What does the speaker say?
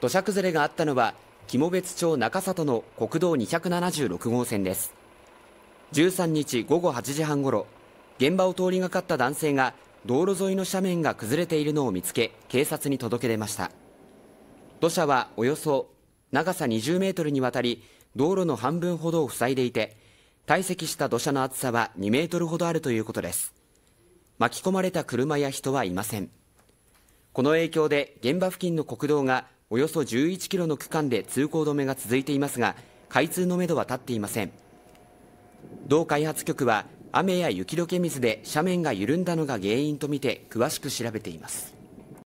土砂崩れがあったのは、肝別町中里の国道276号線です。13日午後8時半ごろ、現場を通りがかった男性が、道路沿いの斜面が崩れているのを見つけ、警察に届け出ました。土砂はおよそ長さ20メートルにわたり、道路の半分ほどを塞いでいて、堆積した土砂の厚さは2メートルほどあるということです。巻き込まれた車や人はいません。この影響で現場付近の国道がおよそ11キロの区間で通行止めが続いていますが、開通のめどは立っていません。同開発局は雨や雪解け水で斜面が緩んだのが原因とみて詳しく調べています。